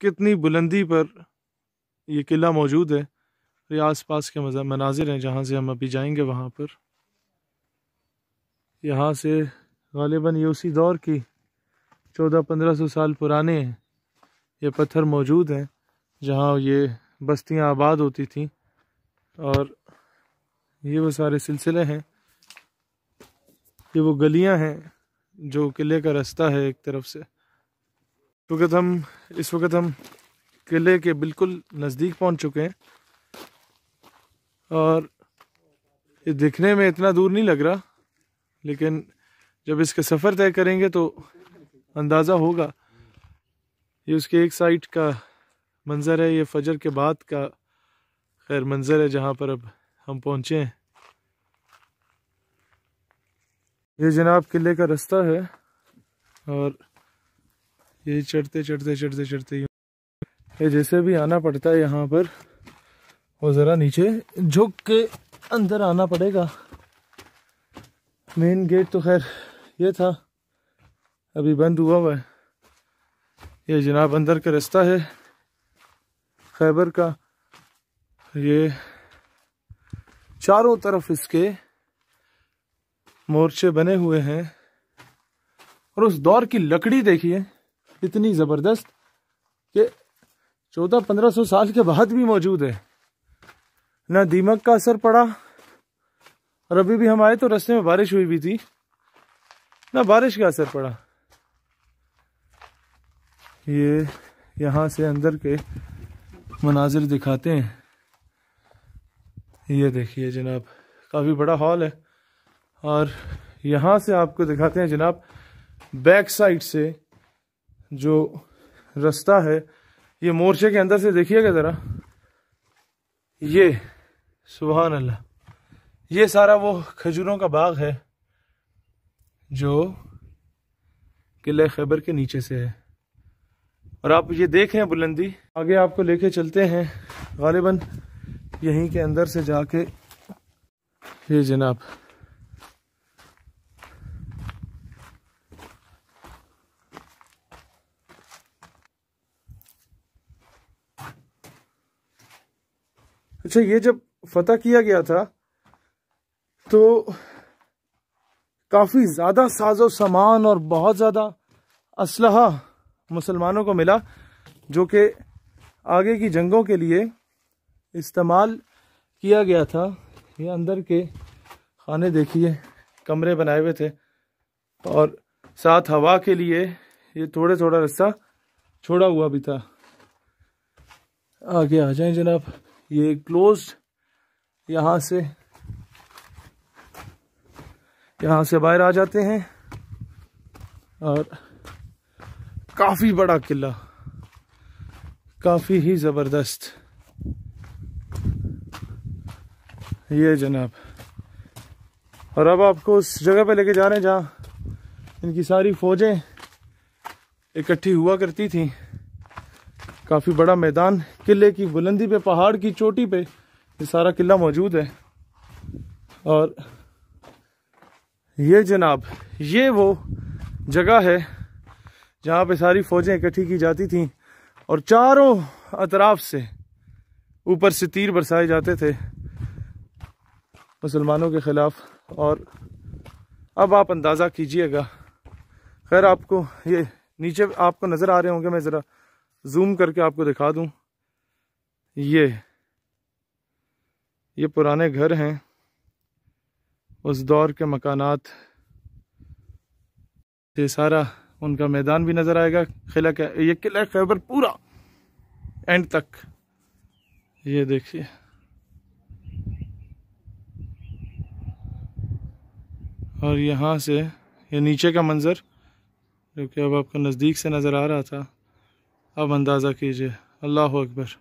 कितनी बुलंदी पर ये किला मौजूद है ये आस पास के मनाजिर हैं जहाँ से हम अभी जाएंगे वहाँ पर यहाँ से गालिबा ये उसी दौर की चौदह पंद्रह सौ साल पुराने हैं ये पत्थर मौजूद हैं जहाँ ये बस्तियाँ आबाद होती थी और ये वो सारे सिलसिले हैं ये वो गलियाँ हैं जो किले का रास्ता है एक तरफ से वक्त हम इस वक्त हम किले के बिल्कुल नज़दीक पहुंच चुके हैं और ये दिखने में इतना दूर नहीं लग रहा लेकिन जब इसका सफ़र तय करेंगे तो अंदाज़ा होगा ये उसके एक साइड का मंज़र है ये फजर के बाद का खैर मंज़र है जहाँ पर अब हम पहुँचे हैं ये जनाब किले का रास्ता है और ये चढ़ते चढ़ते चढ़ते चढ़ते ये जैसे भी आना पड़ता है यहाँ पर वो ज़रा नीचे झुक के अंदर आना पड़ेगा मेन गेट तो खैर ये था अभी बंद हुआ हुआ है ये जनाब अंदर का रास्ता है खैबर का ये चारों तरफ इसके मोर्चे बने हुए हैं और उस दौर की लकड़ी देखिए इतनी ज़बरदस्त कि चौदह पंद्रह सौ साल के बाद भी मौजूद है ना दीमक का असर पड़ा और अभी भी हम आए तो रस्ते में बारिश हुई भी थी ना बारिश का असर पड़ा ये यहाँ से अंदर के मनाजिर दिखाते हैं ये देखिए जनाब काफ़ी बड़ा हॉल है और यहाँ से आपको दिखाते हैं जनाब बैक साइड से जो रास्ता है ये मोर्चे के अंदर से देखिएगा ज़रा ये सुबहान अल्लाह ये सारा वो खजूरों का बाग है जो किले खैबर के नीचे से है और आप ये देखें बुलंदी आगे आपको लेके चलते हैं गालिबा यहीं के अंदर से जाके ये जनाब अच्छा ये जब फतह किया गया था तो काफ़ी ज़्यादा साजो सामान और बहुत ज़्यादा असलहा मुसलमानों को मिला जो कि आगे की जंगों के लिए इस्तेमाल किया गया था ये अंदर के खाने देखिए कमरे बनाए हुए थे और साथ हवा के लिए ये थोड़े थोड़ा रस्ता छोड़ा हुआ भी था आगे आ जाएं जनाब ये क्लोज यहाँ से यहाँ से बाहर आ जाते हैं और काफ़ी बड़ा किला काफ़ी ही ज़बरदस्त ये जनाब और अब आपको उस जगह पे लेके जा रहे हैं जहाँ इनकी सारी फ़ौजें इकट्ठी हुआ करती थी काफ़ी बड़ा मैदान किले की बुलंदी पे पहाड़ की चोटी पे ये सारा किला मौजूद है और ये जनाब ये वो जगह है जहाँ पे सारी फौजें इकट्ठी की जाती थीं और चारों अतराफ से ऊपर से तीर बरसाए जाते थे मुसलमानों के ख़िलाफ़ और अब आप अंदाज़ा कीजिएगा खैर आपको ये नीचे आपको नज़र आ रहे होंगे मैं ज़रा जूम करके आपको दिखा दूं ये ये पुराने घर हैं उस दौर के मकानात ये सारा उनका मैदान भी नज़र आएगा किला ये किला खैबर पूरा एंड तक ये देखिए और यहाँ से ये नीचे का मंज़र जो कि अब आपको नज़दीक से नज़र आ रहा था अब अंदाज़ा कीजिए अल्लाह अकबर